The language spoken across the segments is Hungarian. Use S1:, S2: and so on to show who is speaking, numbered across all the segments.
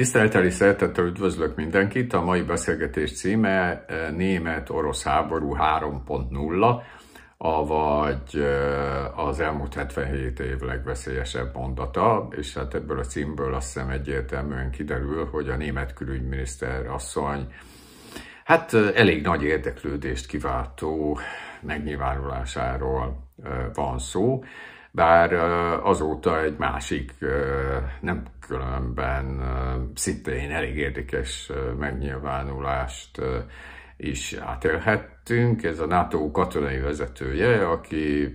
S1: és szeretettel üdvözlök mindenkit. A mai beszélgetés címe eh, Német-Orosz háború 3.0, avagy eh, az elmúlt 77 év legveszélyesebb mondata, és hát ebből a címből azt hiszem egyértelműen kiderül, hogy a német külügyminiszter asszony hát eh, elég nagy érdeklődést kiváltó megnyilvánulásáról van szó bár azóta egy másik, nem különben szintén elég érdekes megnyilvánulást is átélhettünk. Ez a NATO katonai vezetője, aki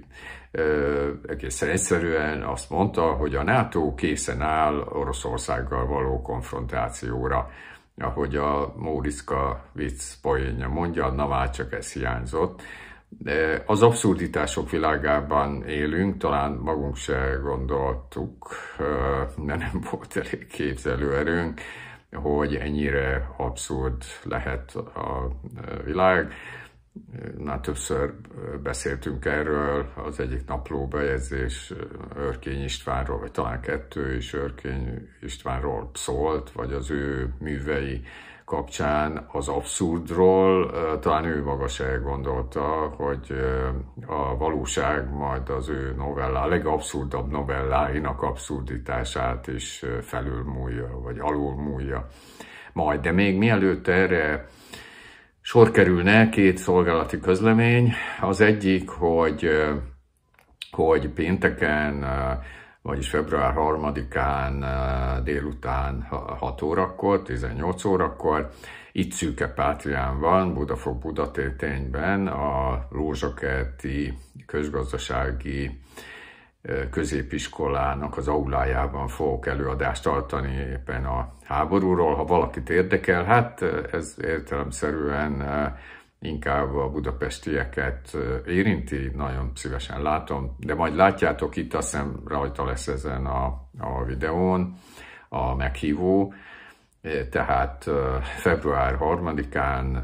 S1: egészen egyszerűen azt mondta, hogy a NATO készen áll Oroszországgal való konfrontációra. Ahogy a Móriszka vicc poénja mondja, na már csak ez hiányzott az abszurditások világában élünk, talán magunk se gondoltuk, mert nem volt elég képzelőerőnk, hogy ennyire abszurd lehet a világ. Már többször beszéltünk erről, az egyik napló bejegyzés Örkény Istvánról, vagy talán kettő is Örkény Istvánról szólt, vagy az ő művei kapcsán az abszurdról talán ő maga se gondolta, hogy a valóság majd az ő novellá, a legabszurdabb novelláinak abszurditását is felülmúlja, vagy alulmúlja. Majd, de még mielőtt erre sor kerülne, két szolgálati közlemény. Az egyik, hogy, hogy pénteken vagyis február 3-án eh, délután 6 órakor, 18 órakor. Itt szűke pátrián van, Budafok Budatétényben, a Rózsakerti közgazdasági eh, középiskolának az aulájában fogok előadást tartani éppen a háborúról. Ha valakit érdekel, hát eh, ez értelemszerűen inkább a budapestieket érinti, nagyon szívesen látom, de majd látjátok itt, azt hiszem rajta lesz ezen a, a videón a meghívó, tehát február 3-án,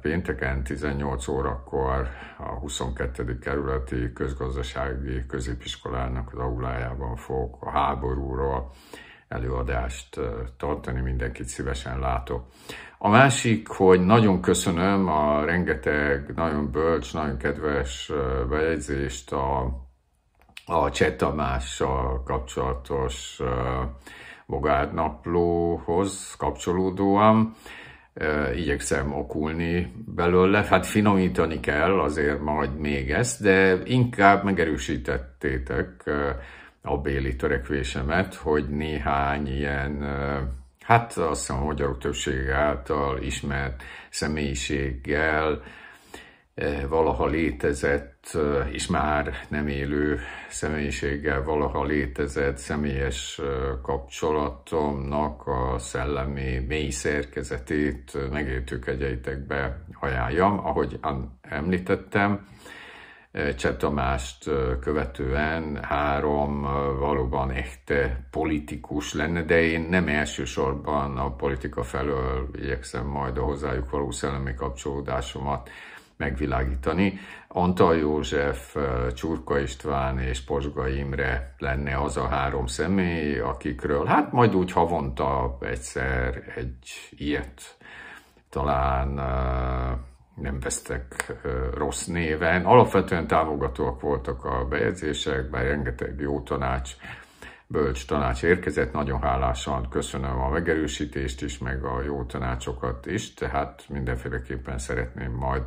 S1: pénteken 18 órakor a 22. kerületi közgazdasági középiskolának az aulájában fogok a háborúról előadást tartani, mindenkit szívesen látok. A másik, hogy nagyon köszönöm a rengeteg, nagyon bölcs, nagyon kedves bejegyzést a, a Cseh Tamással kapcsolatos bogárnaplóhoz kapcsolódóan. Igyekszem okulni belőle, hát finomítani kell azért majd még ezt, de inkább megerősítettétek a béli törekvésemet, hogy néhány ilyen, hát azt hiszem a magyarok többsége által ismert személyiséggel valaha létezett, és már nem élő személyiséggel valaha létezett személyes kapcsolatomnak a szellemi mély szerkezetét megértők egyeitekbe ajánljam, ahogy említettem Cseh Tamást követően három valóban echte politikus lenne, de én nem elsősorban a politika felől igyekszem majd a hozzájuk való szellemi kapcsolódásomat megvilágítani. Antal József, Csurka István és Posga Imre lenne az a három személy, akikről hát majd úgy havonta egyszer egy ilyet talán nem vesztek rossz néven. Alapvetően támogatóak voltak a bejegyzések, bár rengeteg jó tanács, bölcs tanács érkezett. Nagyon hálásan köszönöm a megerősítést is, meg a jó tanácsokat is, tehát mindenféleképpen szeretném majd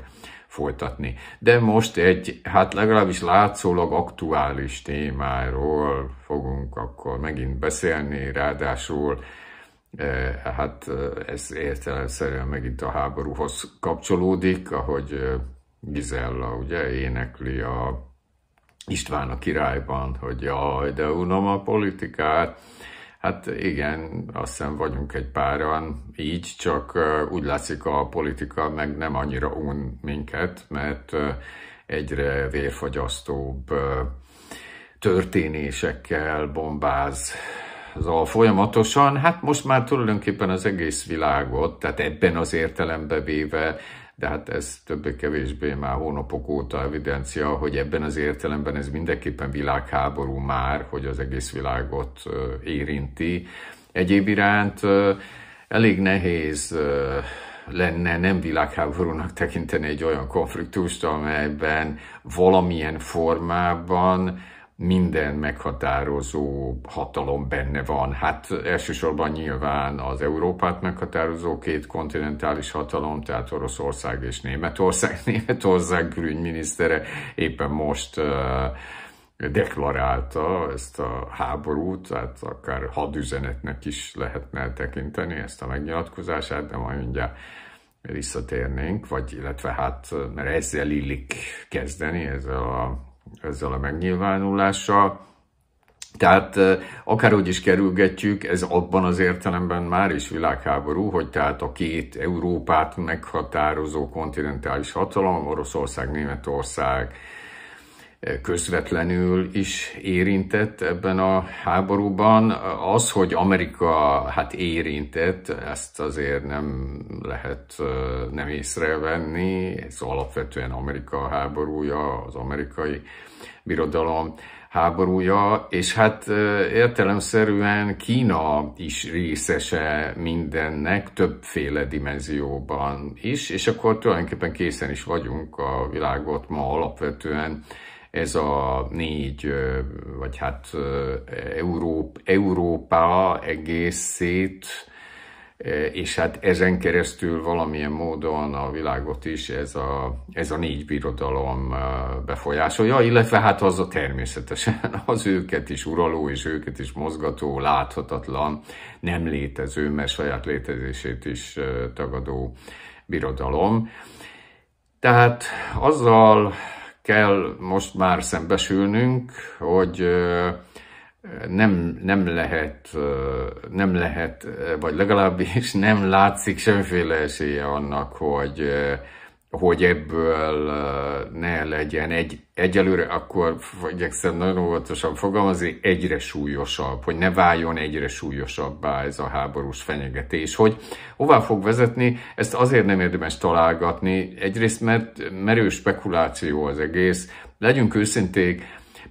S1: folytatni. De most egy, hát legalábbis látszólag aktuális témáról fogunk akkor megint beszélni, ráadásul Hát ez értelemszerűen megint a háborúhoz kapcsolódik, ahogy Gizella ugye énekli a István a királyban, hogy jaj, de unom a politikát. Hát igen, azt hiszem vagyunk egy páran így, csak úgy látszik a politika meg nem annyira un minket, mert egyre vérfagyasztóbb történésekkel bombáz a folyamatosan, hát most már tulajdonképpen az egész világot, tehát ebben az értelembe véve, de hát ez többé-kevésbé már hónapok óta evidencia, hogy ebben az értelemben ez mindenképpen világháború már, hogy az egész világot érinti. Egyéb iránt elég nehéz lenne nem világháborúnak tekinteni egy olyan konfliktust, amelyben valamilyen formában minden meghatározó hatalom benne van. Hát elsősorban nyilván az Európát meghatározó két kontinentális hatalom, tehát Oroszország és Németország. Németország külügyminisztere éppen most deklarálta ezt a háborút, tehát akár hadüzenetnek is lehetne tekinteni ezt a megnyilatkozását, de majd mindjárt visszatérnénk, vagy illetve hát, mert ezzel illik kezdeni, ezzel a ezzel a megnyilvánulással. Tehát akárhogy is kerülgetjük, ez abban az értelemben már is világháború, hogy tehát a két Európát meghatározó kontinentális hatalom, Oroszország, Németország, közvetlenül is érintett ebben a háborúban. Az, hogy Amerika hát érintett, ezt azért nem lehet nem észrevenni, ez alapvetően Amerika háborúja, az amerikai birodalom háborúja, és hát értelemszerűen Kína is részese mindennek többféle dimenzióban is, és akkor tulajdonképpen készen is vagyunk a világot ma alapvetően ez a négy, vagy hát Európ, Európa egészét, és hát ezen keresztül valamilyen módon a világot is ez a, ez a négy birodalom befolyásolja, illetve hát az a természetesen az őket is uraló és őket is mozgató, láthatatlan, nem létező, mert saját létezését is tagadó birodalom. Tehát azzal kell most már szembesülnünk, hogy nem, nem lehet, nem lehet, vagy legalábbis nem látszik semmiféle esélye annak, hogy hogy ebből ne legyen egy, egyelőre, akkor igyekszem nagyon óvatosan fogalmazni, egyre súlyosabb, hogy ne váljon egyre súlyosabbá ez a háborús fenyegetés. Hogy hová fog vezetni, ezt azért nem érdemes találgatni, egyrészt mert merő spekuláció az egész, legyünk őszinték,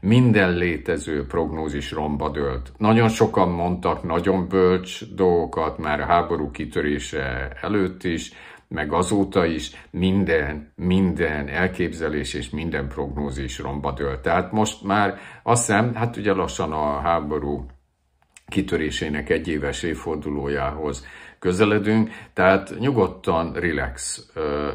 S1: minden létező prognózis romba dőlt. Nagyon sokan mondtak nagyon bölcs dolgokat, már a háború kitörése előtt is, meg azóta is minden, minden elképzelés és minden prognózis romba dől. Tehát most már azt hiszem, hát ugye lassan a háború kitörésének egy éves évfordulójához közeledünk, tehát nyugodtan relax,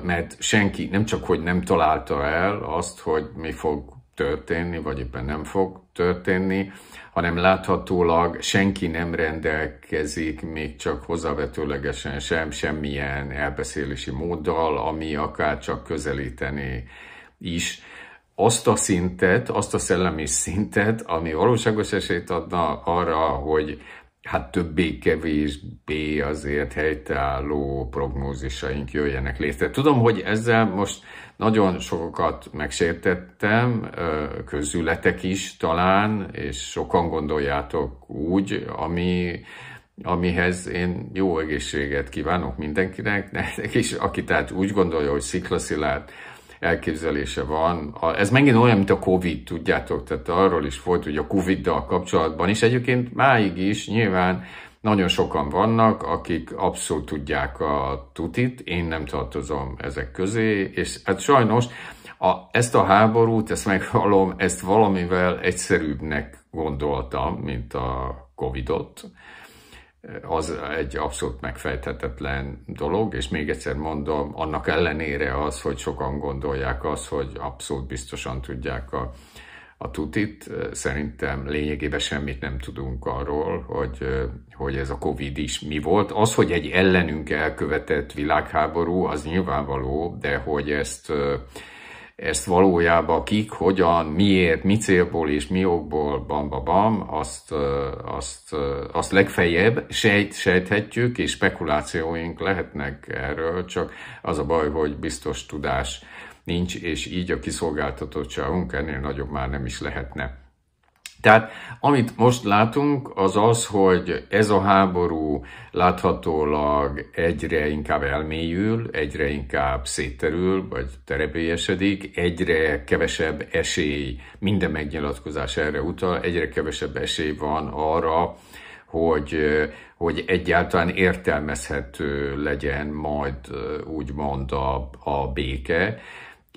S1: mert senki nem csak, hogy nem találta el azt, hogy mi fog történni, vagy éppen nem fog történni, hanem láthatólag senki nem rendelkezik még csak hozzávetőlegesen sem semmilyen elbeszélési móddal, ami akár csak közelíteni is azt a szintet, azt a szellemi szintet, ami valóságos esélyt adna arra, hogy hát többé-kevésbé azért helytálló prognózisaink jöjjenek létre. Tudom, hogy ezzel most nagyon sokat megsértettem, közületek is talán, és sokan gondoljátok úgy, ami, amihez én jó egészséget kívánok mindenkinek, nektek is, aki tehát úgy gondolja, hogy sziklaszilárd, elképzelése van. Ez megint olyan, mint a Covid, tudjátok, tehát arról is volt, hogy a Covid-dal kapcsolatban is egyébként máig is nyilván nagyon sokan vannak, akik abszolút tudják a tutit, én nem tartozom ezek közé, és hát sajnos a, ezt a háborút, ezt meghallom, ezt valamivel egyszerűbbnek gondoltam, mint a Covidot, az egy abszolút megfejthetetlen dolog, és még egyszer mondom, annak ellenére az, hogy sokan gondolják azt, hogy abszolút biztosan tudják a, a tutit, szerintem lényegében semmit nem tudunk arról, hogy, hogy ez a Covid is mi volt. Az, hogy egy ellenünk elkövetett világháború, az nyilvánvaló, de hogy ezt ezt valójában kik, hogyan, miért, mi célból és mi okból, bam, bam, bam azt, azt, azt legfeljebb sejt, sejthetjük, és spekulációink lehetnek erről, csak az a baj, hogy biztos tudás nincs, és így a kiszolgáltatottságunk ennél nagyobb már nem is lehetne. Tehát amit most látunk, az az, hogy ez a háború láthatólag egyre inkább elmélyül, egyre inkább szétterül, vagy terepélyesedik, egyre kevesebb esély, minden megnyilatkozás erre utal, egyre kevesebb esély van arra, hogy, hogy egyáltalán értelmezhető legyen majd úgymond a, a béke.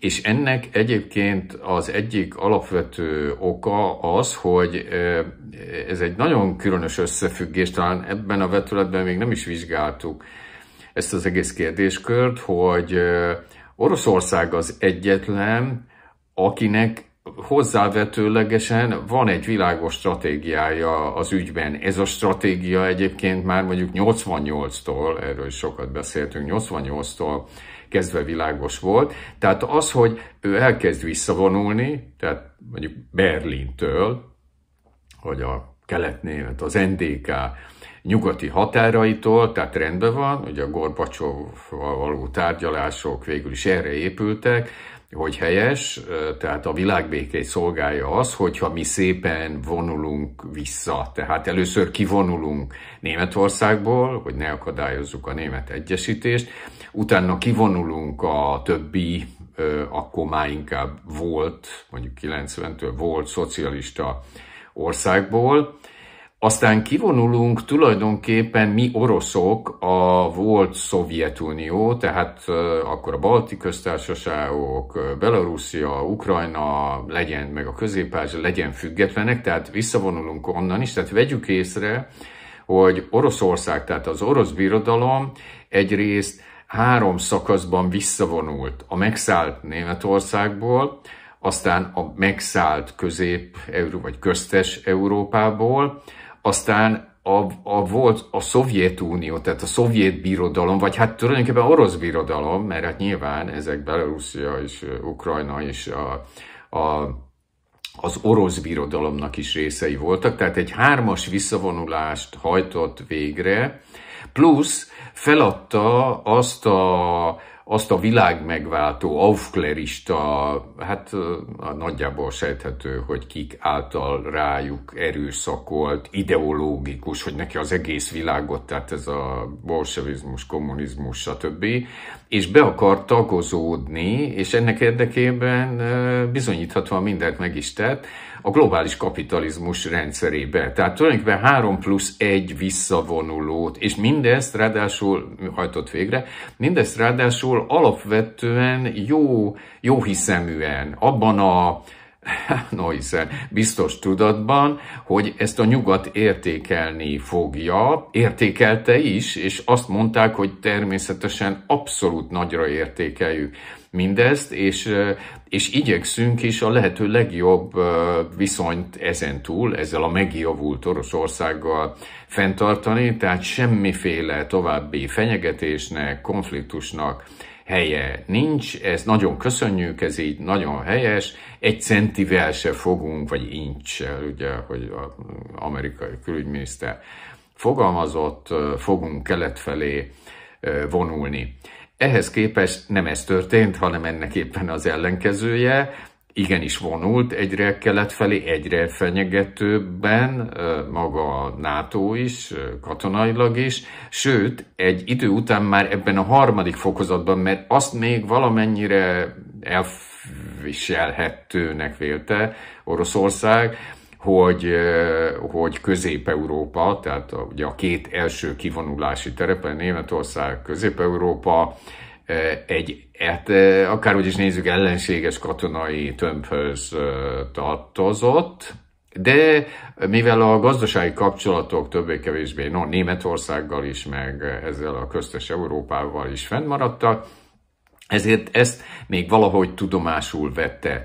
S1: És ennek egyébként az egyik alapvető oka az, hogy ez egy nagyon különös összefüggés, talán ebben a vetületben még nem is vizsgáltuk ezt az egész kérdéskört, hogy Oroszország az egyetlen, akinek hozzávetőlegesen van egy világos stratégiája az ügyben. Ez a stratégia egyébként már mondjuk 88-tól, erről is sokat beszéltünk, 88-tól kezdve világos volt. Tehát az, hogy ő elkezd visszavonulni, tehát mondjuk Berlintől, vagy a kelet-német, hát az NDK nyugati határaitól, tehát rendben van, ugye a Gorbacsovval való tárgyalások végül is erre épültek, hogy helyes, tehát a világbékét szolgálja az, hogyha mi szépen vonulunk vissza. Tehát először kivonulunk Németországból, hogy ne akadályozzuk a német egyesítést, utána kivonulunk a többi, akkor már inkább volt, mondjuk 90-től volt szocialista országból, aztán kivonulunk tulajdonképpen mi oroszok a volt Szovjetunió, tehát akkor a balti köztársaságok, Belarusia, Ukrajna, legyen meg a közép legyen függetlenek, tehát visszavonulunk onnan is, tehát vegyük észre, hogy Oroszország, tehát az orosz birodalom egyrészt három szakaszban visszavonult a megszállt Németországból, aztán a megszállt közép vagy köztes Európából, aztán a, a volt a Szovjetunió, tehát a szovjet birodalom, vagy hát tulajdonképpen orosz birodalom, mert hát nyilván ezek Belarusia és Ukrajna és a, a, az orosz birodalomnak is részei voltak, tehát egy hármas visszavonulást hajtott végre, plusz feladta azt a azt a világ megváltó, aufklerista, hát nagyjából sejthető, hogy kik által rájuk erőszakolt, ideológikus, hogy neki az egész világot, tehát ez a bolsevizmus, kommunizmus, stb. És be akar tagozódni, és ennek érdekében bizonyíthatóan mindent meg is tett, a globális kapitalizmus rendszerébe. Tehát tulajdonképpen 3 plusz 1 visszavonulót, és mindezt ráadásul hajtott végre, mindezt ráadásul alapvetően jó, jó hiszeműen, abban a no hiszen biztos tudatban, hogy ezt a nyugat értékelni fogja, értékelte is, és azt mondták, hogy természetesen abszolút nagyra értékeljük mindezt, és, és igyekszünk is a lehető legjobb viszonyt ezen túl, ezzel a megjavult Oroszországgal fenntartani, tehát semmiféle további fenyegetésnek, konfliktusnak helye nincs, ez nagyon köszönjük, ez így nagyon helyes, egy centivel se fogunk, vagy nincs, ugye, hogy az amerikai külügyminiszter fogalmazott, fogunk kelet felé vonulni. Ehhez képest nem ez történt, hanem ennek éppen az ellenkezője, igenis vonult egyre kelet felé, egyre fenyegetőbben, maga a NATO is, katonailag is, sőt, egy idő után már ebben a harmadik fokozatban, mert azt még valamennyire elviselhetőnek vélte Oroszország, hogy, hogy Közép-Európa, tehát a, ugye a két első kivonulási terepe, Németország, Közép-Európa, egy, hát, akárhogy is nézzük, ellenséges katonai tömbhöz tartozott, de mivel a gazdasági kapcsolatok többé-kevésbé no, Németországgal is, meg ezzel a köztes Európával is fennmaradtak, ezért ezt még valahogy tudomásul vette.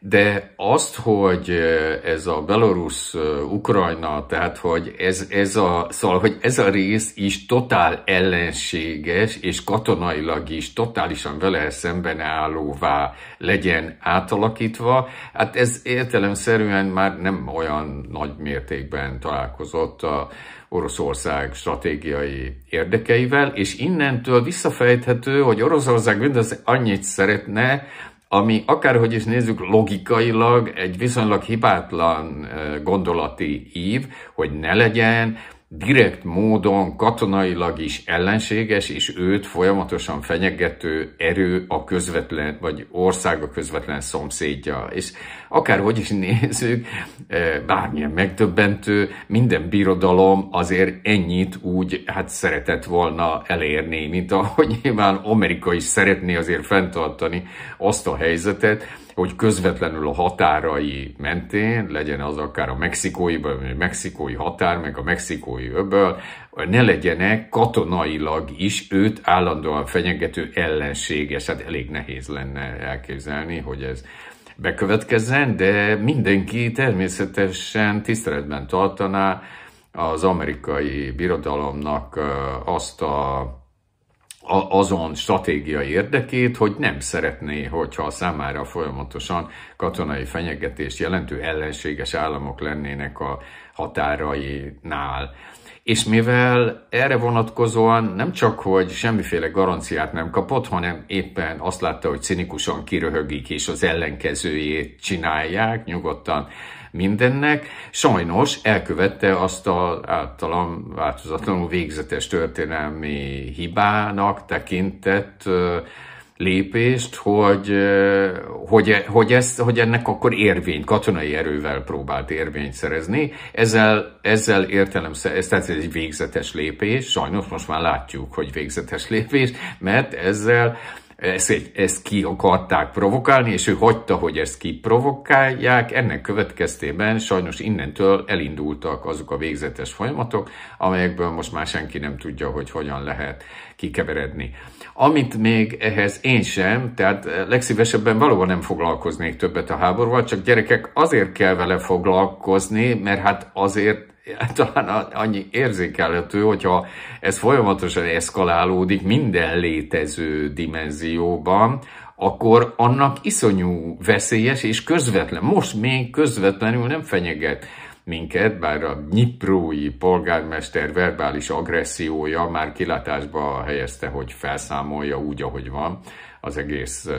S1: De azt, hogy eh, ez a Belarus-Ukrajna, eh, tehát hogy ez, ez, a, szóval, hogy ez a rész is totál ellenséges, és katonailag is totálisan vele szemben állóvá legyen átalakítva, hát ez értelemszerűen már nem olyan nagy mértékben találkozott a Oroszország stratégiai érdekeivel, és innentől visszafejthető, hogy Oroszország mindez annyit szeretne, ami akárhogy is nézzük logikailag egy viszonylag hibátlan eh, gondolati ív, hogy ne legyen direkt módon katonailag is ellenséges, és őt folyamatosan fenyegető erő a közvetlen, vagy ország a közvetlen szomszédja. És akárhogy is nézzük, eh, bármilyen megdöbbentő, minden birodalom azért ennyit úgy hát szeretett volna elérni, mint ahogy nyilván Amerika is szeretné azért fenntartani azt a helyzetet, hogy közvetlenül a határai mentén, legyen az akár a mexikói, vagy a mexikói határ, meg a mexikói öböl, ne legyenek katonailag is őt állandóan fenyegető ellenséges. Hát elég nehéz lenne elképzelni, hogy ez bekövetkezzen, de mindenki természetesen tiszteletben tartaná az amerikai birodalomnak azt a azon stratégiai érdekét, hogy nem szeretné, hogyha a számára folyamatosan katonai fenyegetést jelentő ellenséges államok lennének a határainál. És mivel erre vonatkozóan nem csak, hogy semmiféle garanciát nem kapott, hanem éppen azt látta, hogy cinikusan kiröhögik és az ellenkezőjét csinálják, nyugodtan mindennek, sajnos elkövette azt a általam változatlanul végzetes történelmi hibának tekintett lépést, hogy, hogy, e, hogy, ezt, hogy ennek akkor érvény, katonai erővel próbált érvényt szerezni. Ezzel, ezzel értelem, ez, tehát egy végzetes lépés, sajnos most már látjuk, hogy végzetes lépés, mert ezzel ezt, ezt ki akarták provokálni, és ő hagyta, hogy ezt kiprovokálják. Ennek következtében sajnos innentől elindultak azok a végzetes folyamatok, amelyekből most már senki nem tudja, hogy hogyan lehet kikeveredni. Amit még ehhez én sem, tehát legszívesebben valóban nem foglalkoznék többet a háborúval, csak gyerekek azért kell vele foglalkozni, mert hát azért talán annyi érzékelhető, hogyha ez folyamatosan eszkalálódik minden létező dimenzióban, akkor annak iszonyú veszélyes és közvetlen, most még közvetlenül nem fenyeget minket, bár a nyiprói polgármester verbális agressziója már kilátásba helyezte, hogy felszámolja úgy, ahogy van az egész uh,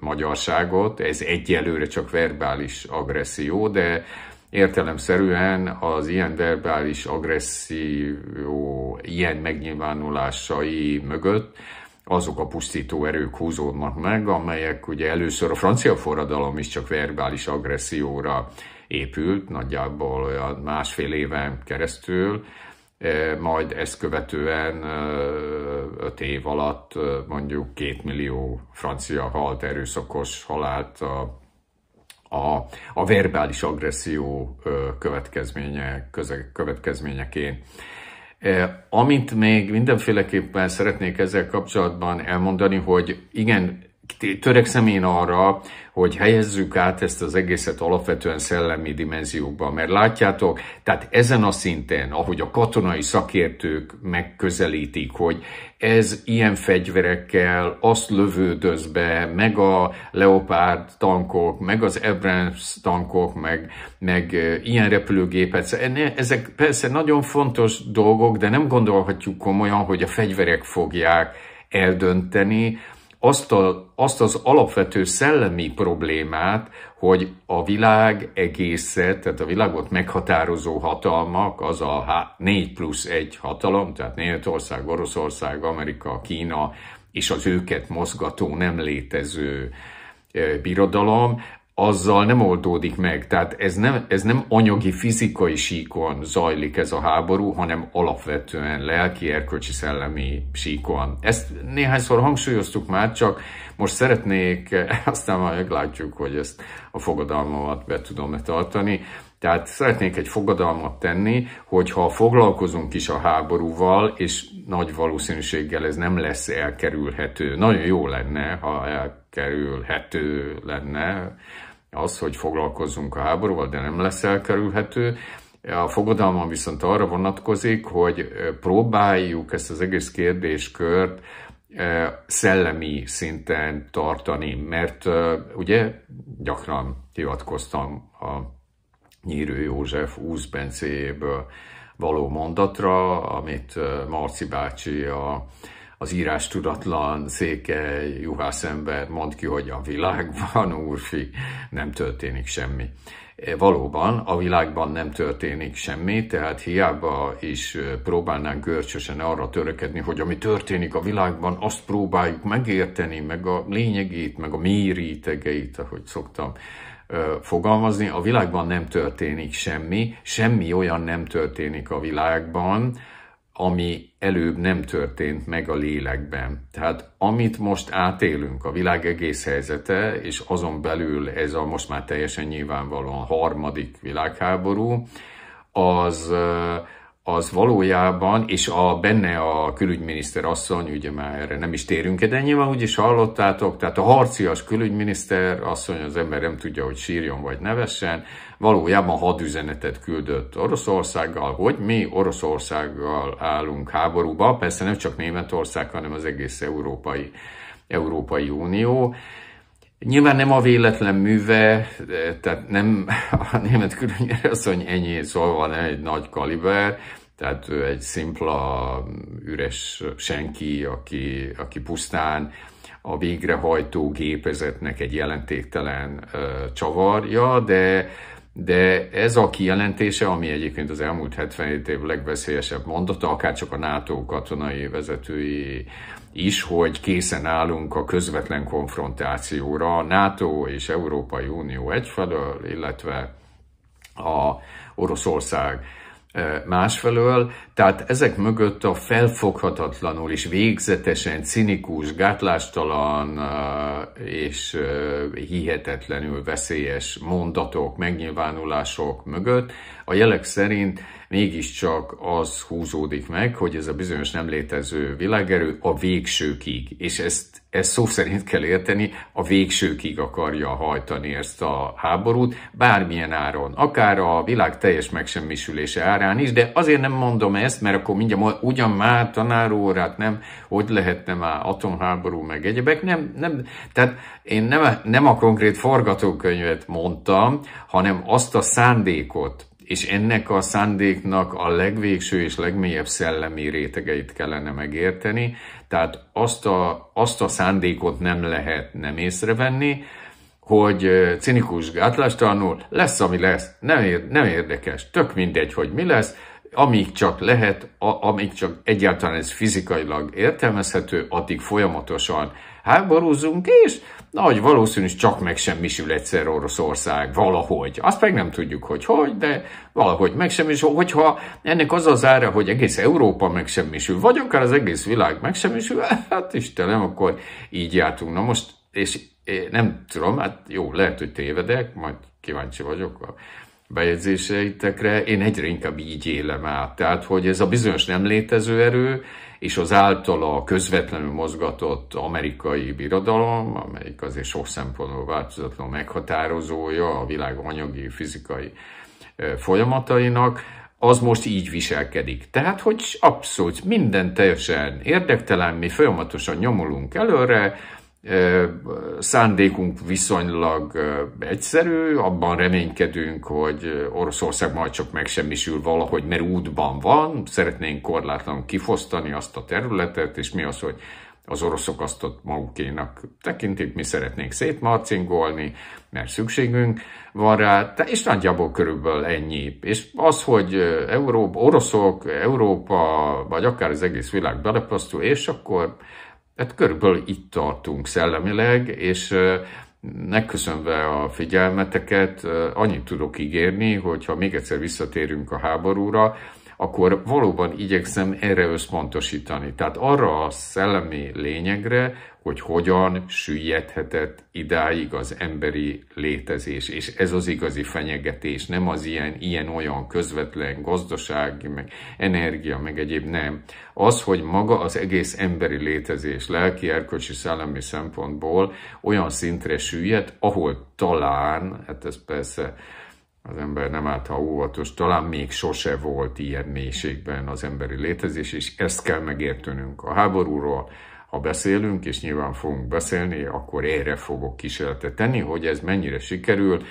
S1: magyarságot. Ez egyelőre csak verbális agresszió, de értelemszerűen az ilyen verbális agresszió, ilyen megnyilvánulásai mögött azok a pusztító erők húzódnak meg, amelyek ugye először a francia forradalom is csak verbális agresszióra épült, nagyjából olyan másfél éven keresztül, e, majd ezt követően e, öt év alatt e, mondjuk két millió francia halt erőszakos halált a a, a verbális agresszió következménye, köze, következményeként. Amint még mindenféleképpen szeretnék ezzel kapcsolatban elmondani, hogy igen, törekszem én arra, hogy helyezzük át ezt az egészet alapvetően szellemi dimenziókba, mert látjátok, tehát ezen a szinten, ahogy a katonai szakértők megközelítik, hogy ez ilyen fegyverekkel, azt lövődöz be, meg a Leopard tankok, meg az Abrams tankok, meg, meg ilyen repülőgépet. Szóval ezek persze nagyon fontos dolgok, de nem gondolhatjuk komolyan, hogy a fegyverek fogják eldönteni, azt, a, azt az alapvető szellemi problémát, hogy a világ egészet, tehát a világot meghatározó hatalmak, az a 4 plusz 1 hatalom, tehát Németország, Oroszország, Amerika, Kína, és az őket mozgató nem létező birodalom, azzal nem oldódik meg. Tehát ez nem, ez nem anyagi, fizikai síkon zajlik ez a háború, hanem alapvetően lelki, erkölcsi, szellemi síkon. Ezt néhányszor hangsúlyoztuk már, csak most szeretnék, aztán majd meglátjuk, hogy ezt a fogadalmamat be tudom-e tartani, tehát szeretnék egy fogadalmat tenni, hogy ha foglalkozunk is a háborúval, és nagy valószínűséggel ez nem lesz elkerülhető. Nagyon jó lenne, ha elkerülhető lenne az, hogy foglalkozzunk a háborúval, de nem lesz elkerülhető. A fogadalmam viszont arra vonatkozik, hogy próbáljuk ezt az egész kérdéskört e, szellemi szinten tartani, mert e, ugye gyakran hivatkoztam a Nyírő József úszbencéjéből való mondatra, amit Marci bácsi a, az írás tudatlan székely juhászember mond ki, hogy a világban, úrfi, nem történik semmi. E, valóban a világban nem történik semmi, tehát hiába is próbálnánk görcsösen arra törekedni, hogy ami történik a világban, azt próbáljuk megérteni, meg a lényegét, meg a rétegeit, ahogy szoktam fogalmazni, a világban nem történik semmi, semmi olyan nem történik a világban, ami előbb nem történt meg a lélekben. Tehát amit most átélünk, a világ egész helyzete, és azon belül ez a most már teljesen nyilvánvalóan harmadik világháború, az az valójában, és a benne a külügyminiszter asszony, ugye már erre nem is térünk, de nyilván úgy is hallottátok, tehát a harcias külügyminiszter asszony, az ember nem tudja, hogy sírjon vagy nevessen, valójában hadüzenetet küldött Oroszországgal, hogy mi Oroszországgal állunk háborúba, persze nem csak Németország, hanem az egész Európai, Európai Unió, Nyilván nem a véletlen műve, tehát nem a német külügyminiszterasszony ennyi, szóval nem egy nagy kaliber, tehát ő egy szimpla, üres senki, aki, aki pusztán a végrehajtó gépezetnek egy jelentéktelen ö, csavarja, de de ez a kijelentése, ami egyébként az elmúlt 77 év legveszélyesebb mondata, akár csak a NATO katonai vezetői is, hogy készen állunk a közvetlen konfrontációra a NATO és Európai Unió egyfelől, illetve a Oroszország másfelől, tehát ezek mögött a felfoghatatlanul és végzetesen cinikus, gátlástalan és hihetetlenül veszélyes mondatok, megnyilvánulások mögött a jelek szerint mégiscsak az húzódik meg, hogy ez a bizonyos nem létező világerő a végsőkig, és ezt, ezt szó szerint kell érteni, a végsőkig akarja hajtani ezt a háborút, bármilyen áron, akár a világ teljes megsemmisülése árán is, de azért nem mondom ezt, mert akkor mindjárt ugyan már tanárórát nem, hogy lehetne már atomháború, meg egyebek, nem, nem, tehát én nem, nem a konkrét forgatókönyvet mondtam, hanem azt a szándékot, és ennek a szándéknak a legvégső és legmélyebb szellemi rétegeit kellene megérteni, tehát azt a, azt a szándékot nem lehet nem észrevenni, hogy cinikus gátlástalanul lesz, ami lesz, nem, ér, nem érdekes, tök mindegy, hogy mi lesz, amíg csak lehet, a, amíg csak egyáltalán ez fizikailag értelmezhető, addig folyamatosan háborúzunk, és nagy valószínűs csak megsemmisül egyszer Oroszország valahogy. Azt meg nem tudjuk, hogy hogy, de valahogy megsemmisül. Hogyha ennek az az ára, hogy egész Európa megsemmisül, vagy akár az egész világ megsemmisül, hát Istenem, akkor így jártunk. Na most, és nem tudom, hát jó, lehet, hogy tévedek, majd kíváncsi vagyok a bejegyzéseitekre. Én egyre inkább így élem át. Tehát, hogy ez a bizonyos nem létező erő, és az általa közvetlenül mozgatott amerikai birodalom, amelyik azért sok szempontból változatlan meghatározója a világ anyagi, fizikai folyamatainak, az most így viselkedik. Tehát, hogy abszolút minden teljesen érdektelen, mi folyamatosan nyomulunk előre, szándékunk viszonylag egyszerű, abban reménykedünk, hogy Oroszország majd csak megsemmisül valahogy, mert útban van, szeretnénk korlátlan kifosztani azt a területet, és mi az, hogy az oroszok azt ott magukénak tekintik, mi szeretnénk szétmarcingolni, mert szükségünk van rá, és nagyjából körülbelül ennyi. És az, hogy Európa, oroszok, Európa, vagy akár az egész világ belepasztul, és akkor Hát körülbelül itt tartunk szellemileg, és megköszönve a figyelmeteket, annyit tudok ígérni, hogy ha még egyszer visszatérünk a háborúra, akkor valóban igyekszem erre összpontosítani. Tehát arra a szellemi lényegre, hogy hogyan süllyedhetett idáig az emberi létezés. És ez az igazi fenyegetés, nem az ilyen, ilyen olyan közvetlen gazdasági, meg energia, meg egyéb nem. Az, hogy maga az egész emberi létezés lelki, erkölcsi, szellemi szempontból olyan szintre süllyed, ahol talán, hát ez persze az ember nem állt, ha óvatos, talán még sose volt ilyen mélységben az emberi létezés, és ezt kell megértenünk. A háborúról, ha beszélünk, és nyilván fogunk beszélni, akkor erre fogok kísérletet tenni, hogy ez mennyire sikerül,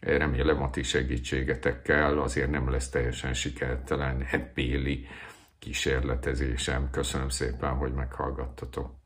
S1: remélem a ti segítségetekkel azért nem lesz teljesen sikertelen ebbéli kísérletezésem. Köszönöm szépen, hogy meghallgattatok.